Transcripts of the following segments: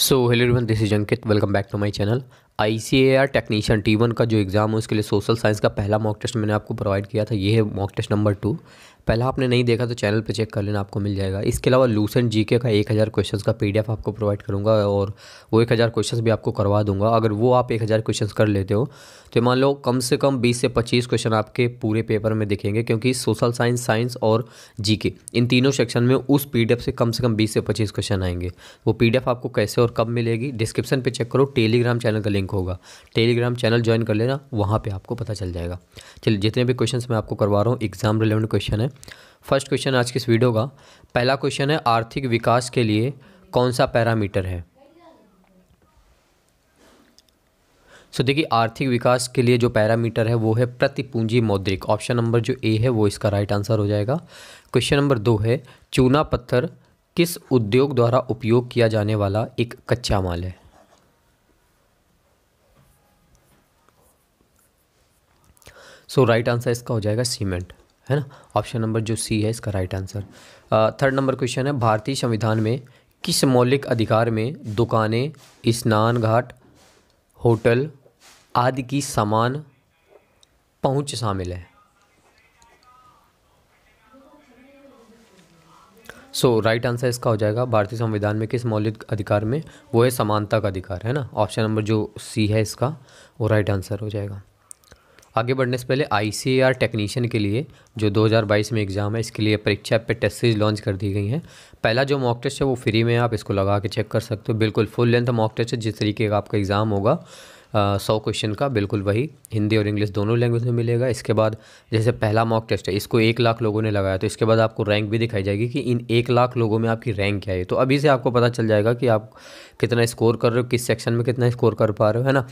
so hello everyone this is Ankit welcome back to my channel I C A R technician T one का जो exam है उसके लिए social science का पहला मॉक टेस्ट मैंने आपको प्रोवाइड किया था ये है मॉक टेस्ट नंबर टू पहला आपने नहीं देखा तो चैनल पे चेक कर लेना आपको मिल जाएगा इसके अलावा लूसेंट जीके का एक हज़ार क्वेश्चन का पीडीएफ आपको प्रोवाइड करूँगा और वो एक हज़ार क्वेश्चन भी आपको करवा दूंगा अगर वो आप एक हज़ार क्वेश्चन कर लेते हो तो मान लो कम से कम बीस से पच्चीस क्वेश्चन आपके पूरे पेपर में दिखेंगे क्योंकि सोशल साइंस साइंस और जी इन तीनों सेक्शन में उस पी से कम से कम बीस से पच्चीस क्वेश्चन आएंगे वो पी आपको कैसे और कब मिलेगी डिस्क्रिप्शन पर चेक करो टेलीग्राम चैनल का लिंक लिंक होगा टेलीग्राम चैनल ज्वाइन कर लेना वहाँ पे आपको पता चल जाएगा चलिए जितने भी क्वेश्चंस मैं आपको करवा रहा हूँ एग्जाम रिलेवेंट क्वेश्चन है फर्स्ट क्वेश्चन आज के इस वीडियो का पहला क्वेश्चन है आर्थिक विकास के लिए कौन सा पैरामीटर है सो so, देखिए आर्थिक विकास के लिए जो पैरामीटर है वो है प्रति पूंजी मौद्रिक ऑप्शन नंबर जो ए है वो इसका राइट आंसर हो जाएगा क्वेश्चन नंबर दो है चूना पत्थर किस उद्योग द्वारा उपयोग किया जाने वाला एक कच्चा माल है सो राइट आंसर इसका हो जाएगा सीमेंट है ना ऑप्शन नंबर जो सी है इसका right answer third number question है भारतीय संविधान में किस मौलिक अधिकार में दुकानें स्नान घाट होटल आदि की समान पहुंच शामिल है सो राइट आंसर इसका हो जाएगा भारतीय संविधान में किस मौलिक अधिकार में वो है समानता का अधिकार है ना ऑप्शन नंबर जो सी है इसका वो राइट right आंसर हो जाएगा आगे बढ़ने से पहले आई टेक्नीशियन के लिए जो 2022 में एग्ज़ाम है इसके लिए परीक्षा पे टेस्ट सीरीज लॉन्च कर दी गई हैं पहला जो मॉक टेस्ट है वो फ्री में है आप इसको लगा के चेक कर सकते हो बिल्कुल फुल लेंथ मॉक टेस्ट है जिस तरीके का आपका एग्ज़ाम होगा सौ क्वेश्चन का बिल्कुल वही हिंदी और इंग्लिश दोनों लैंग्वेज में मिलेगा इसके बाद जैसे पहला मॉक टेस्ट है इसको एक लाख लोगों ने लगाया तो इसके बाद आपको रैंक भी दिखाई जाएगी कि इन एक लाख लोगों में आपकी रैंक क्या है तो अभी से आपको पता चल जाएगा कि आप कितना स्कोर कर रहे हो किस सेक्शन में कितना स्कोर कर पा रहे हो है ना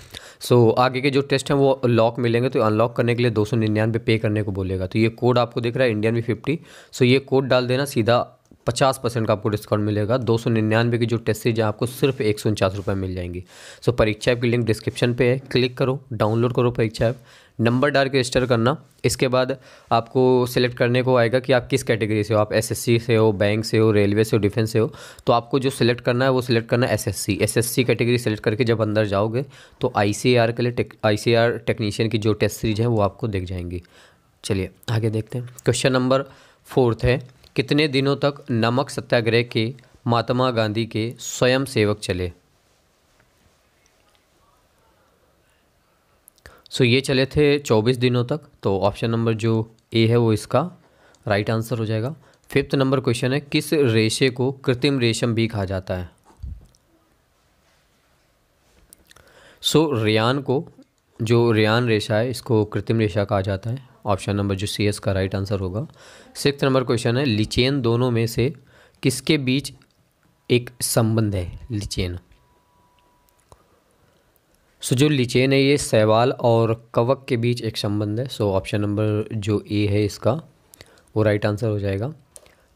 सो आगे के जो टेस्ट हैं वो लॉक मिलेंगे तो अनलॉक करने के लिए दो सौ निन्यानवे पे करने को बोलेगा तो ये कोड आपको दिख रहा है इंडियन वी फिफ्टी सो ये कोड डाल देना सीधा पचास परसेंट का आपको डिस्काउंट मिलेगा दो सौ निन्यानवे की जो टेस्ट सीरीज है आपको सिर्फ एक सौ उनचास रुपये मिल जाएंगी सो परीक्षा ऐप की लिंक डिस्क्रिप्शन पे है क्लिक करो डाउनलोड करो परीक्षा ऐप नंबर डाल के रजिस्टर करना इसके बाद आपको सिलेक्ट करने को आएगा कि आप किस कैटेगरी से हो आप एसएससी से हो बैंक से हो रेलवे से हो डिफेंस से हो तो आपको जो सिलेक्ट करना है वो सिलेक्ट करना है एसएससी एसएससी कैटेगरी सेलेक्ट करके जब अंदर जाओगे तो आईसीआर के लिए टेक, आईसीआर टेक्नीशियन की जो टेस्ट सीरीज है वो आपको देख जाएंगी चलिए आगे देखते हैं क्वेश्चन नंबर फोर्थ है कितने दिनों तक नमक सत्याग्रह के महात्मा गांधी के स्वयं सेवक चले सो so, ये चले थे 24 दिनों तक तो ऑप्शन नंबर जो ए है वो इसका राइट आंसर हो जाएगा फिफ्थ नंबर क्वेश्चन है किस रेशे को कृत्रिम रेशम भी कहा जाता है सो so, रियान को जो रियान रेशा है इसको कृत्रिम रेशा कहा जाता है ऑप्शन नंबर जो सी एस का राइट आंसर होगा सिक्स नंबर क्वेश्चन है लिचेन दोनों में से किसके बीच एक संबंध है लिचेन सो so, जो लिचेन है ये सहवाल और कवक के बीच एक संबंध है सो ऑप्शन नंबर जो ए है इसका वो राइट आंसर हो जाएगा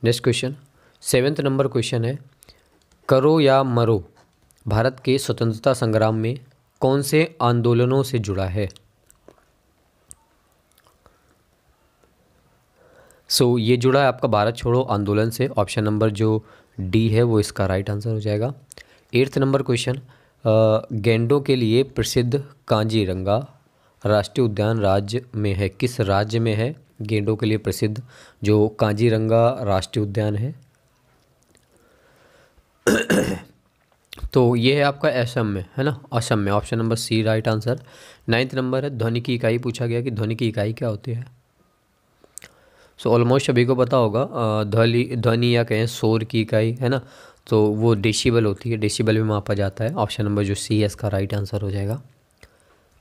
next question seventh number question है करो या मरो भारत के स्वतंत्रता संग्राम में कौन से आंदोलनों से जुड़ा है सो so, ये जुड़ा है आपका भारत छोड़ो आंदोलन से ऑप्शन नंबर जो डी है वो इसका राइट आंसर हो जाएगा एट्थ नंबर क्वेश्चन गेंडों के लिए प्रसिद्ध कांजीरंगा राष्ट्रीय उद्यान राज्य में है किस राज्य में है गेंडों के लिए प्रसिद्ध जो कांजीरंगा राष्ट्रीय उद्यान है तो ये है आपका असम में है ना असम में option number C right answer ninth number है ध्वनि की इकाई पूछा गया कि ध्वनि की इकाई क्या होती है सो ऑलमोस्ट सभी को पता होगा ध्वनि ध्वनि या कहें शोर की इकाई है ना तो वो डेसीबल होती है डेसीबल में मापा जाता है ऑप्शन नंबर जो सी है इसका राइट आंसर हो जाएगा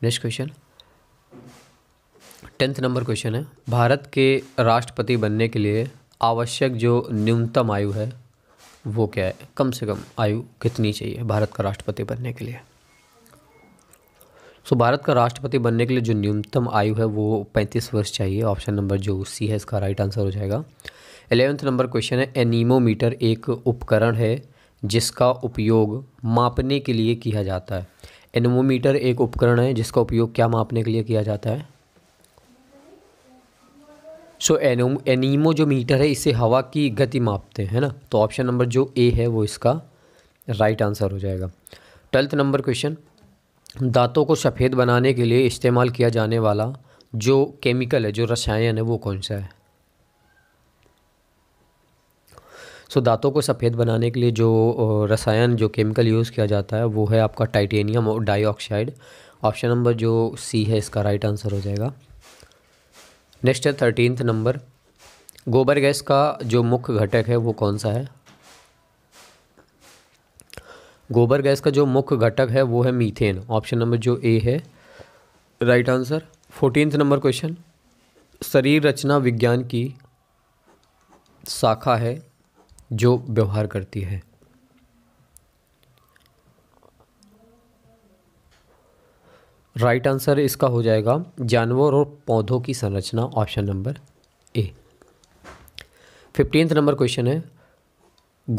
next question tenth number question है भारत के राष्ट्रपति बनने के लिए आवश्यक जो न्यूनतम आयु है वो क्या है कम से कम आयु कितनी चाहिए भारत का राष्ट्रपति बनने के लिए सो भारत का राष्ट्रपति बनने के लिए जो न्यूनतम आयु है वो पैंतीस वर्ष चाहिए ऑप्शन नंबर जो सी है इसका राइट आंसर हो जाएगा एलेवेंथ नंबर क्वेश्चन है एनीमोमीटर एक उपकरण है जिसका उपयोग मापने के लिए किया जाता है एनीमोमीटर एक उपकरण है जिसका उपयोग क्या मापने के लिए किया जाता है सो so, एनीमो जो मीटर है इसे हवा की गति मापते हैं ना तो ऑप्शन नंबर जो ए है वो इसका राइट आंसर हो जाएगा ट्वेल्थ नंबर क्वेश्चन दांतों को सफ़ेद बनाने के लिए इस्तेमाल किया जाने वाला जो केमिकल है जो रसायन है वो कौन सा है सो so, दांतों को सफ़ेद बनाने के लिए जो रसायन जो केमिकल यूज़ किया जाता है वो है आपका टाइटेनियम और डाइऑक्साइड ऑप्शन नंबर जो सी है इसका राइट आंसर हो जाएगा नेक्स्ट है थर्टीनथ नंबर गोबर गैस का जो मुख्य घटक है वो कौन सा है गोबर गैस का जो मुख्य घटक है वो है मीथेन ऑप्शन नंबर जो ए है right answer fourteen number question शरीर रचना विज्ञान की शाखा है जो व्यवहार करती है राइट right आंसर इसका हो जाएगा जानवर और पौधों की संरचना option number A fifteenth number question 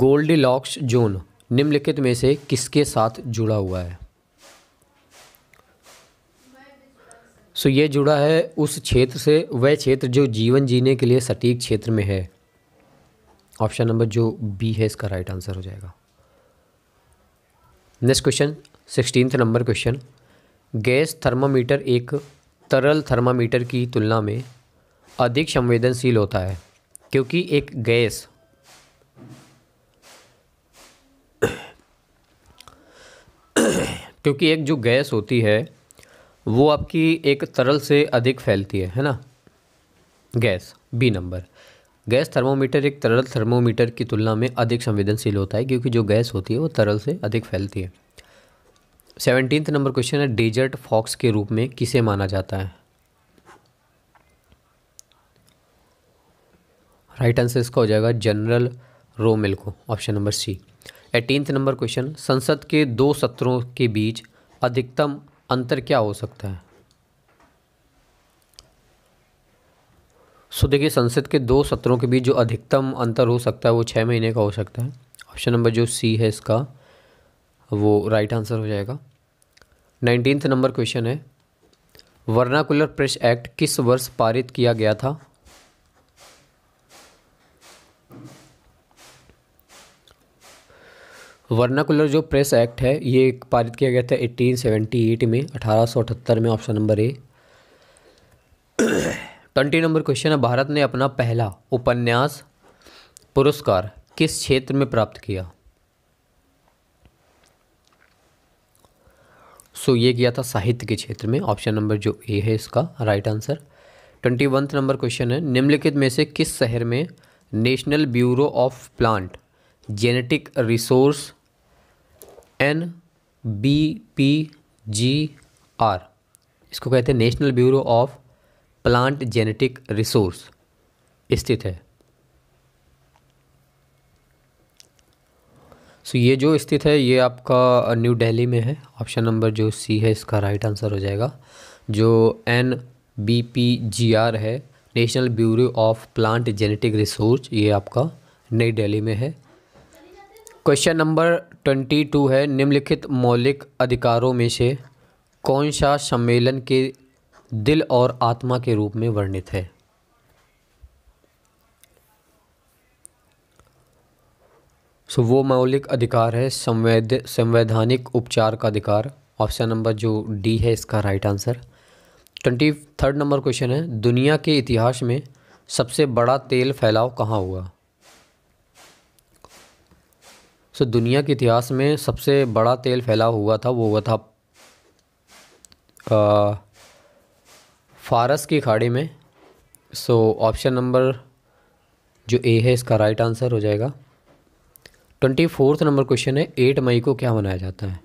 Goldilocks लॉक्स जोन निम्नलिखित में से किसके साथ जुड़ा हुआ है सो ये जुड़ा है उस क्षेत्र से वह क्षेत्र जो जीवन जीने के लिए सटीक क्षेत्र में है ऑप्शन नंबर जो बी है इसका राइट आंसर हो जाएगा next question sixteenth number question gas thermometer एक तरल थर्मामीटर की तुलना में अधिक संवेदनशील होता है क्योंकि एक गैस क्योंकि एक जो गैस होती है वो आपकी एक तरल से अधिक फैलती है है ना gas B number gas thermometer एक तरल थर्मोमीटर की तुलना में अधिक संवेदनशील होता है क्योंकि जो गैस होती है वो तरल से अधिक फैलती है सेवनटीन नंबर क्वेश्चन है डेजर्ट फॉक्स के रूप में किसे माना जाता है राइट आंसर इसका हो जाएगा जनरल रोमिल को option number C eighteenth number question संसद के दो सत्रों के बीच अधिकतम अंतर क्या हो सकता है सो देखिए संसद के दो सत्रों के बीच जो अधिकतम अंतर हो सकता है वो छः महीने का हो सकता है ऑप्शन नंबर जो सी है इसका वो राइट आंसर हो जाएगा नाइनटीन्थ नंबर क्वेश्चन है वर्नाकुलर प्रेस एक्ट किस वर्ष पारित किया गया था वर्नाकुलर जो प्रेस एक्ट है ये पारित किया गया था 1878 में 1878 में option number A twenty number question है भारत ने अपना पहला उपन्यास पुरस्कार किस क्षेत्र में प्राप्त किया सो ये किया था साहित्य के क्षेत्र में ऑप्शन नंबर जो ए है इसका right answer twenty oneth number question है निम्नलिखित में से किस शहर में national bureau of plant genetic resource N B P G R इसको कहते हैं national bureau of plant genetic resource स्थित है सो so, ये जो स्थित है ये आपका न्यू दिल्ली में है ऑप्शन नंबर जो सी है इसका राइट आंसर हो जाएगा जो N B P G R है national bureau of plant genetic resource ये आपका नई दिल्ली में है क्वेश्चन नंबर ट्वेंटी टू है निम्नलिखित मौलिक अधिकारों में से कौन सा सम्मेलन के दिल और आत्मा के रूप में वर्णित है सो so, वो मौलिक अधिकार है संवैध संवैधानिक उपचार का अधिकार ऑप्शन नंबर जो डी है इसका right answer twenty third number question है दुनिया के इतिहास में सबसे बड़ा तेल फैलाव कहाँ हुआ सो दुनिया के इतिहास में सबसे बड़ा तेल फैला हुआ था वो हुआ था आ, फारस की खाड़ी में सो ऑप्शन नंबर जो ए है इसका राइट आंसर हो जाएगा ट्वेंटी फोर्थ नंबर क्वेश्चन है एट मई को क्या मनाया जाता है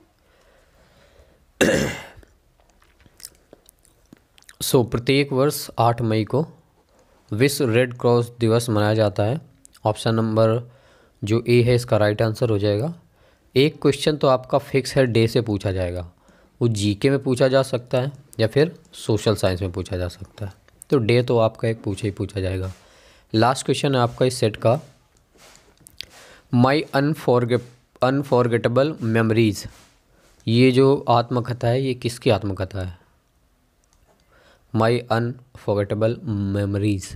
सो so, प्रत्येक वर्ष आठ मई को विश्व रेड क्रॉस दिवस मनाया जाता है ऑप्शन नंबर जो ए है इसका राइट आंसर हो जाएगा एक क्वेश्चन तो आपका फिक्स है डे से पूछा जाएगा वो जीके में पूछा जा सकता है या फिर सोशल साइंस में पूछा जा सकता है तो डे तो आपका एक पूछा ही पूछा जाएगा लास्ट क्वेश्चन है आपका इस सेट का माई अनफॉरगे अनफॉरगेटेबल मेमरीज़ ये जो आत्मकथा है ये किसकी आत्मकथा है माई अनफॉरगेटेबल मेमरीज़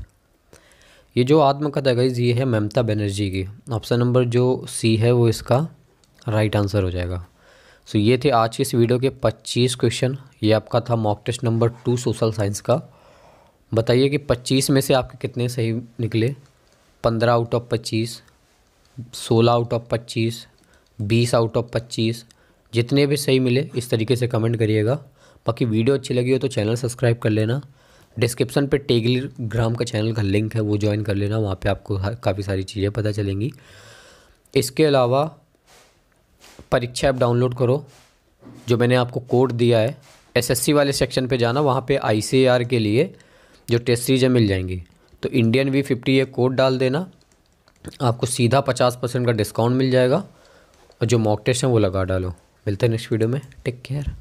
ये जो आत्मकथा गई ये है ममता बनर्जी की ऑप्शन नंबर जो सी है वो इसका राइट आंसर हो जाएगा सो ये थे आज के इस वीडियो के 25 क्वेश्चन ये आपका था mock test number two social science का बताइए कि 25 में से आपके कितने सही निकले 15 out of 25 16 out of 25 20 out of 25 जितने भी सही मिले इस तरीके से कमेंट करिएगा बाकी वीडियो अच्छी लगी हो तो चैनल सब्सक्राइब कर लेना डिस्क्रिप्शन पे टेलीग्राम का चैनल का लिंक है वो ज्वाइन कर लेना वहाँ पे आपको काफ़ी सारी चीज़ें पता चलेंगी इसके अलावा परीक्षा ऐप डाउनलोड करो जो मैंने आपको कोड दिया है एसएससी वाले सेक्शन पे जाना वहाँ पे आईसीएआर के लिए जो टेस्ट सीरीज़ें मिल जाएंगी तो इंडियन वी फिफ्टी ये कोड डाल देना आपको सीधा पचास परसेंट का डिस्काउंट मिल जाएगा और जो मॉक टेस्ट हैं वो लगा डालो मिलते हैं नेक्स्ट वीडियो में टेक केयर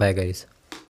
बाय गाइज़